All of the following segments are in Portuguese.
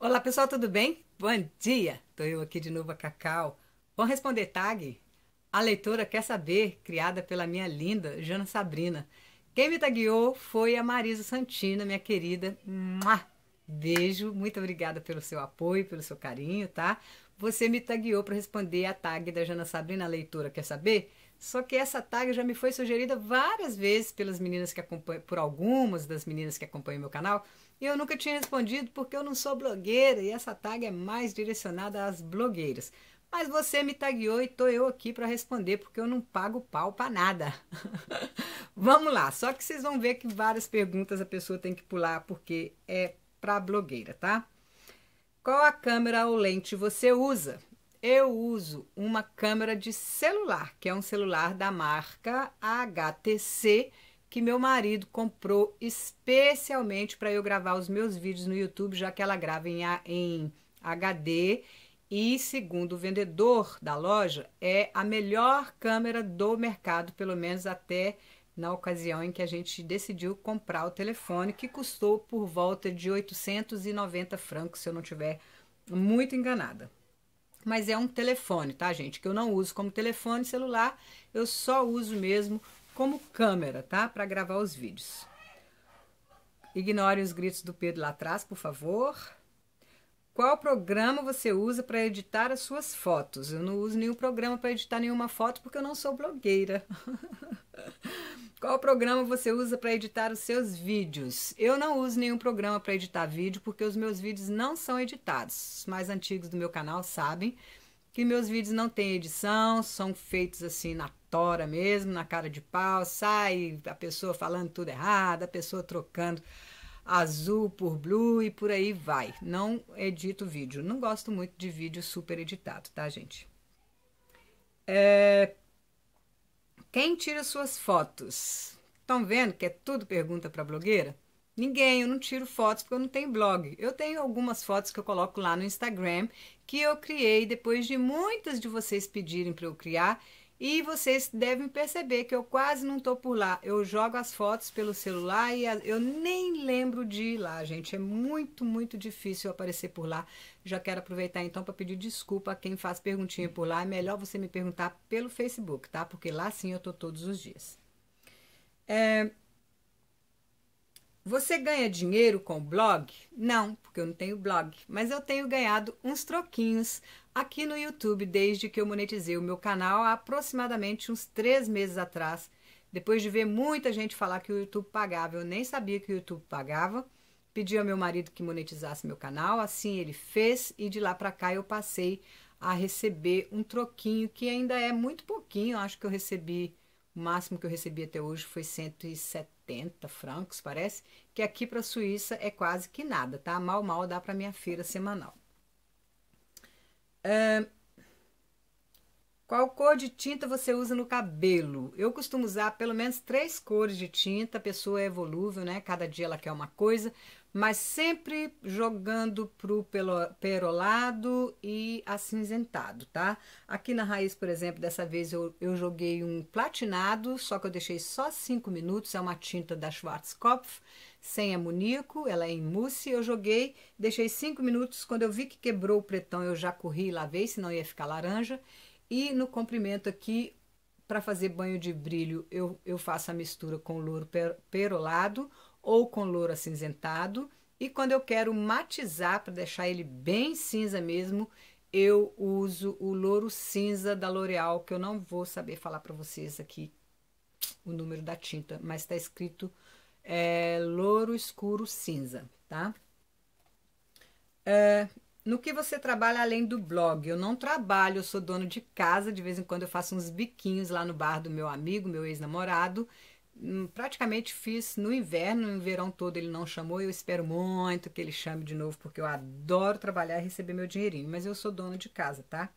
Olá pessoal, tudo bem? Bom dia! Tô eu aqui de novo a Cacau. Vamos responder tag? A leitora quer saber, criada pela minha linda Jana Sabrina. Quem me tagueou foi a Marisa Santina, minha querida. Beijo, muito obrigada pelo seu apoio, pelo seu carinho, tá? Você me tagueou para responder a tag da Jana Sabrina, a leitora quer saber? Só que essa tag já me foi sugerida várias vezes pelas meninas que acompanham, por algumas das meninas que acompanham meu canal, e eu nunca tinha respondido porque eu não sou blogueira e essa tag é mais direcionada às blogueiras. Mas você me tagueou e tô eu aqui para responder porque eu não pago pau para nada. Vamos lá, só que vocês vão ver que várias perguntas a pessoa tem que pular porque é para blogueira, tá? Qual a câmera ou lente você usa? Eu uso uma câmera de celular, que é um celular da marca HTC que meu marido comprou especialmente para eu gravar os meus vídeos no YouTube, já que ela grava em, em HD. E segundo o vendedor da loja, é a melhor câmera do mercado, pelo menos até na ocasião em que a gente decidiu comprar o telefone, que custou por volta de 890 francos, se eu não estiver muito enganada. Mas é um telefone, tá, gente? Que eu não uso como telefone celular, eu só uso mesmo como câmera, tá? Para gravar os vídeos. Ignore os gritos do Pedro lá atrás, por favor. Qual programa você usa para editar as suas fotos? Eu não uso nenhum programa para editar nenhuma foto porque eu não sou blogueira. Qual programa você usa para editar os seus vídeos? Eu não uso nenhum programa para editar vídeo porque os meus vídeos não são editados. Os mais antigos do meu canal sabem que meus vídeos não têm edição, são feitos assim na tora mesmo, na cara de pau, sai a pessoa falando tudo errado, a pessoa trocando azul por blue e por aí vai. Não edito vídeo. Não gosto muito de vídeo super editado, tá, gente? É... Quem tira suas fotos? Estão vendo que é tudo pergunta para blogueira? Ninguém, eu não tiro fotos porque eu não tenho blog. Eu tenho algumas fotos que eu coloco lá no Instagram que eu criei depois de muitas de vocês pedirem para eu criar e vocês devem perceber que eu quase não tô por lá. Eu jogo as fotos pelo celular e eu nem lembro de ir lá, gente. É muito, muito difícil aparecer por lá. Já quero aproveitar então para pedir desculpa a quem faz perguntinha por lá. É melhor você me perguntar pelo Facebook, tá? Porque lá sim eu tô todos os dias. É, você ganha dinheiro com blog? Não, porque eu não tenho blog, mas eu tenho ganhado uns troquinhos aqui no YouTube desde que eu monetizei o meu canal há aproximadamente uns três meses atrás. Depois de ver muita gente falar que o YouTube pagava, eu nem sabia que o YouTube pagava. Pedi ao meu marido que monetizasse meu canal, assim ele fez e de lá para cá eu passei a receber um troquinho que ainda é muito pouquinho, acho que eu recebi o máximo que eu recebi até hoje foi 170 francos, parece, que aqui para a Suíça é quase que nada, tá? Mal, mal dá para minha feira semanal. qual cor de tinta você usa no cabelo? Eu costumo usar pelo menos três cores de tinta, a pessoa é evolúvel, né? Cada dia ela quer uma coisa, mas sempre jogando pro perolado e acinzentado, tá? Aqui na raiz, por exemplo, dessa vez eu, eu joguei um platinado, só que eu deixei só 5 minutos, é uma tinta da Schwarzkopf, sem amoníaco, ela é em mousse, eu joguei, deixei 5 minutos, quando eu vi que quebrou o pretão, eu já corri e lavei, senão ia ficar laranja, e no comprimento aqui, para fazer banho de brilho, eu, eu faço a mistura com louro perolado, ou com louro acinzentado. E quando eu quero matizar, para deixar ele bem cinza mesmo, eu uso o louro cinza da L'Oreal, que eu não vou saber falar para vocês aqui o número da tinta, mas está escrito é, louro escuro cinza, tá? É, no que você trabalha além do blog? Eu não trabalho, eu sou dono de casa, de vez em quando eu faço uns biquinhos lá no bar do meu amigo, meu ex-namorado, Hum, praticamente fiz no inverno, no verão todo ele não chamou, eu espero muito que ele chame de novo, porque eu adoro trabalhar e receber meu dinheirinho, mas eu sou dona de casa, tá?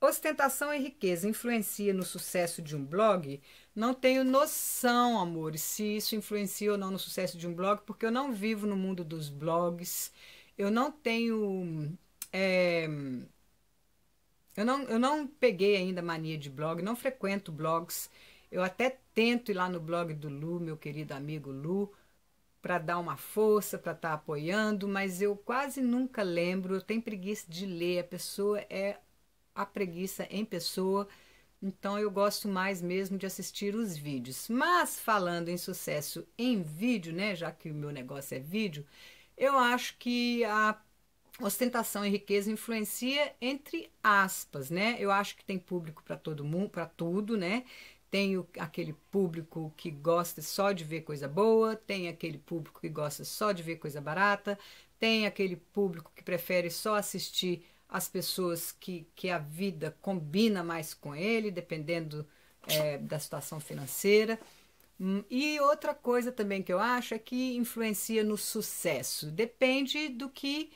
Ostentação e é riqueza influencia no sucesso de um blog? Não tenho noção, amores, se isso influencia ou não no sucesso de um blog, porque eu não vivo no mundo dos blogs, eu não tenho. É, eu, não, eu não peguei ainda mania de blog, não frequento blogs. Eu até tento ir lá no blog do Lu, meu querido amigo Lu, para dar uma força, para estar tá apoiando, mas eu quase nunca lembro, eu tenho preguiça de ler, a pessoa é a preguiça em pessoa, então eu gosto mais mesmo de assistir os vídeos. Mas falando em sucesso em vídeo, né, já que o meu negócio é vídeo, eu acho que a ostentação e riqueza influencia entre aspas, né? Eu acho que tem público para todo mundo, para tudo, né? Tem o, aquele público que gosta só de ver coisa boa, tem aquele público que gosta só de ver coisa barata, tem aquele público que prefere só assistir as pessoas que, que a vida combina mais com ele, dependendo é, da situação financeira. Hum, e outra coisa também que eu acho é que influencia no sucesso. Depende do que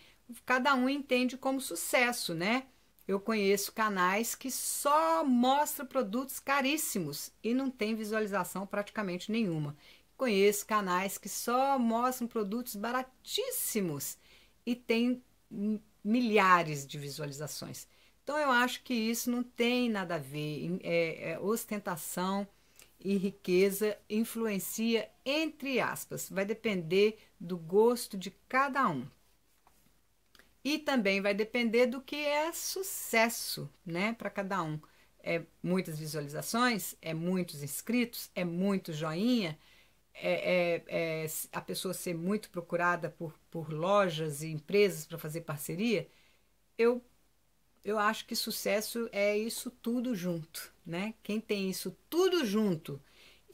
cada um entende como sucesso, né? Eu conheço canais que só mostram produtos caríssimos e não tem visualização praticamente nenhuma. Conheço canais que só mostram produtos baratíssimos e tem milhares de visualizações. Então eu acho que isso não tem nada a ver. É, é, ostentação e riqueza influencia entre aspas. Vai depender do gosto de cada um. E também vai depender do que é sucesso, né, para cada um. É muitas visualizações, é muitos inscritos, é muito joinha, é, é, é a pessoa ser muito procurada por, por lojas e empresas para fazer parceria. Eu eu acho que sucesso é isso tudo junto, né? Quem tem isso tudo junto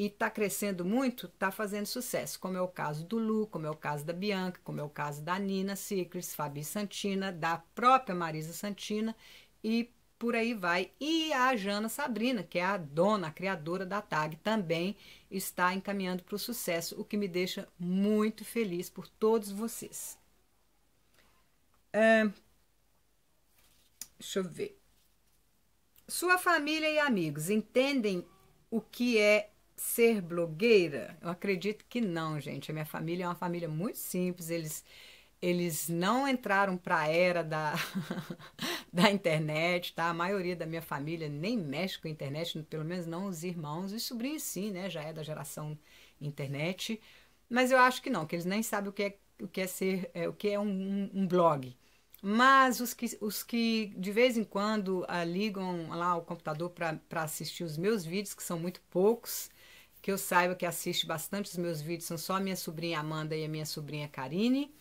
e está crescendo muito, está fazendo sucesso, como é o caso do Lu, como é o caso da Bianca, como é o caso da Nina Sicres, Fabi Santina, da própria Marisa Santina e por aí vai. E a Jana Sabrina, que é a dona, a criadora da TAG, também está encaminhando para o sucesso, o que me deixa muito feliz por todos vocês. É, deixa eu ver. Sua família e amigos entendem o que é ser blogueira? Eu acredito que não, gente. A minha família é uma família muito simples, eles eles não entraram para a era da, da internet, tá? A maioria da minha família nem mexe com a internet, pelo menos não os irmãos. e sobrinhos, sim, né? Já é da geração internet. Mas eu acho que não, que eles nem sabem o que é, o que é ser, é, o que é um, um, um blog. Mas os que, os que de vez em quando ah, ligam lá o computador para assistir os meus vídeos, que são muito poucos, que eu saiba que assiste bastante os meus vídeos, são só a minha sobrinha Amanda e a minha sobrinha Karine.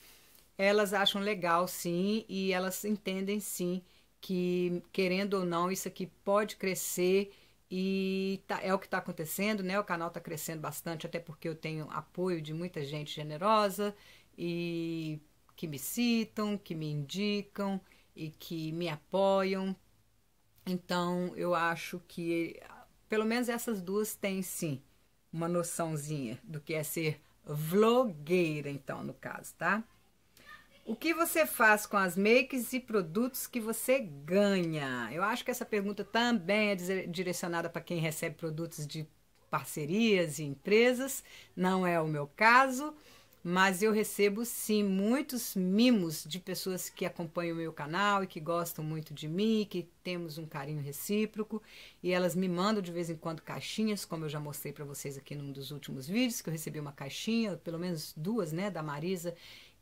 Elas acham legal, sim, e elas entendem, sim, que querendo ou não, isso aqui pode crescer e tá, é o que está acontecendo, né? O canal está crescendo bastante, até porque eu tenho apoio de muita gente generosa e que me citam, que me indicam e que me apoiam. Então, eu acho que pelo menos essas duas têm sim uma noçãozinha do que é ser vlogueira, então, no caso, tá? O que você faz com as makes e produtos que você ganha? Eu acho que essa pergunta também é direcionada para quem recebe produtos de parcerias e empresas. Não é o meu caso mas eu recebo sim muitos mimos de pessoas que acompanham o meu canal e que gostam muito de mim, que temos um carinho recíproco, e elas me mandam de vez em quando caixinhas, como eu já mostrei para vocês aqui num dos últimos vídeos, que eu recebi uma caixinha, pelo menos duas, né, da Marisa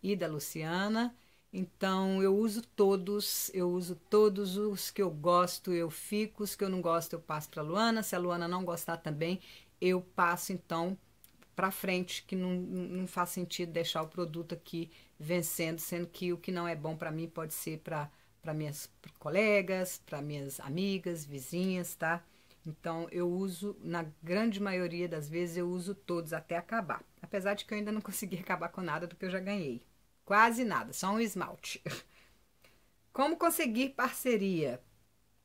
e da Luciana. Então eu uso todos, eu uso todos os que eu gosto, eu fico, os que eu não gosto eu passo para Luana, se a Luana não gostar também, eu passo então para frente, que não, não faz sentido deixar o produto aqui vencendo, sendo que o que não é bom para mim pode ser para minhas colegas, para minhas amigas, vizinhas, tá? Então eu uso, na grande maioria das vezes, eu uso todos até acabar. Apesar de que eu ainda não consegui acabar com nada do que eu já ganhei. Quase nada, só um esmalte. Como conseguir parceria?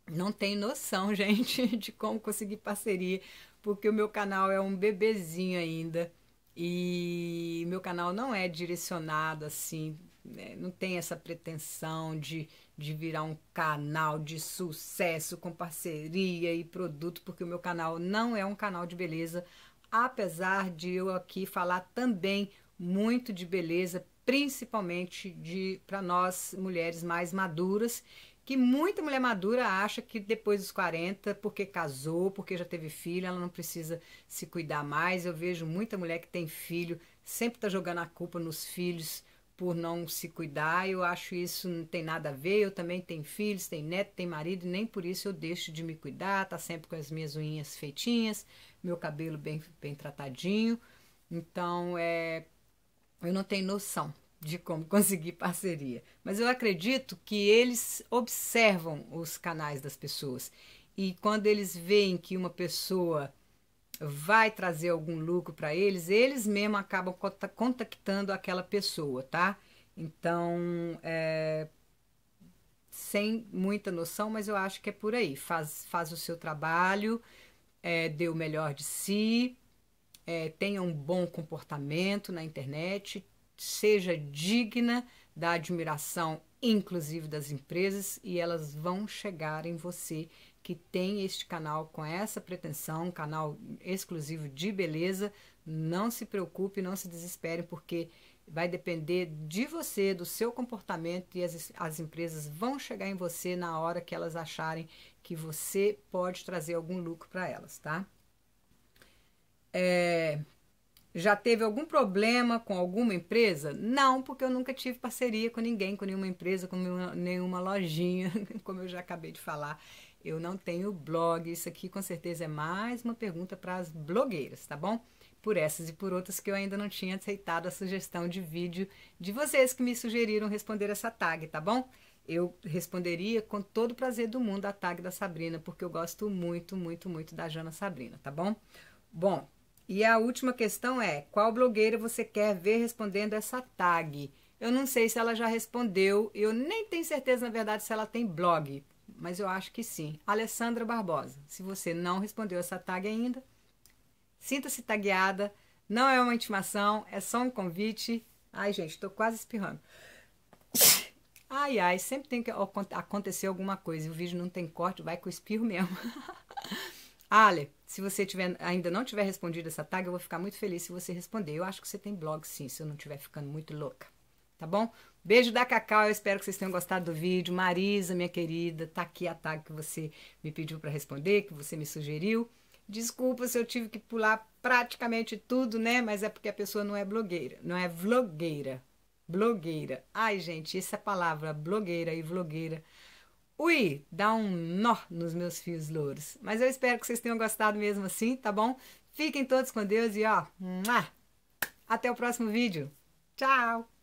Não tem noção, gente, de como conseguir parceria porque o meu canal é um bebezinho ainda e meu canal não é direcionado assim, né? não tem essa pretensão de, de virar um canal de sucesso com parceria e produto, porque o meu canal não é um canal de beleza, apesar de eu aqui falar também muito de beleza, principalmente de para nós mulheres mais maduras que muita mulher madura acha que depois dos 40, porque casou, porque já teve filho, ela não precisa se cuidar mais. Eu vejo muita mulher que tem filho, sempre está jogando a culpa nos filhos por não se cuidar. Eu acho isso não tem nada a ver. Eu também tenho filhos, tenho neto, tenho marido, e nem por isso eu deixo de me cuidar, tá sempre com as minhas unhas feitinhas, meu cabelo bem, bem tratadinho. Então, é, eu não tenho noção de como conseguir parceria. Mas eu acredito que eles observam os canais das pessoas. E quando eles veem que uma pessoa vai trazer algum lucro para eles, eles mesmos acabam contactando aquela pessoa, tá? Então, é, sem muita noção, mas eu acho que é por aí. Faz, faz o seu trabalho, é, dê o melhor de si, é, tenha um bom comportamento na internet, seja digna da admiração, inclusive das empresas, e elas vão chegar em você que tem este canal com essa pretensão, um canal exclusivo de beleza. Não se preocupe, não se desespere, porque vai depender de você, do seu comportamento, e as, as empresas vão chegar em você na hora que elas acharem que você pode trazer algum lucro para elas, tá? É, já teve algum problema com alguma empresa? Não, porque eu nunca tive parceria com ninguém, com nenhuma empresa, com nenhuma lojinha, como eu já acabei de falar. Eu não tenho blog. Isso aqui com certeza é mais uma pergunta para as blogueiras, tá bom? Por essas e por outras que eu ainda não tinha aceitado a sugestão de vídeo de vocês que me sugeriram responder essa tag, tá bom? eu responderia com todo o prazer do mundo a tag da Sabrina, porque eu gosto muito, muito, muito da Jana Sabrina, tá bom? Bom, e a última questão é: qual blogueira você quer ver respondendo essa tag? Eu não sei se ela já respondeu, eu nem tenho certeza, na verdade, se ela tem blog, mas eu acho que sim. Alessandra Barbosa, se você não respondeu essa tag ainda, sinta-se tagueada. Não é uma intimação, é só um convite. Ai, gente, tô quase espirrando. Ai, ai, sempre tem que acontecer alguma coisa. O vídeo não tem corte, vai com espirro mesmo. Ale, se você tiver, ainda não tiver respondido essa tag, eu vou ficar muito feliz se você responder. Eu acho que você tem blog sim, se eu não estiver ficando muito louca. Tá bom? Beijo da Cacau, eu espero que vocês tenham gostado do vídeo. Marisa, minha querida, tá aqui a tag que você me pediu para responder, que você me sugeriu. Desculpa se eu tive que pular praticamente tudo, né? Mas é porque a pessoa não é blogueira, não é vlogueira. Blogueira. Ai, gente, essa palavra blogueira e vlogueira Ui, dá um nó nos meus fios louros. Mas eu espero que vocês tenham gostado mesmo assim, tá bom? Fiquem todos com Deus e ó, até o próximo vídeo. Tchau!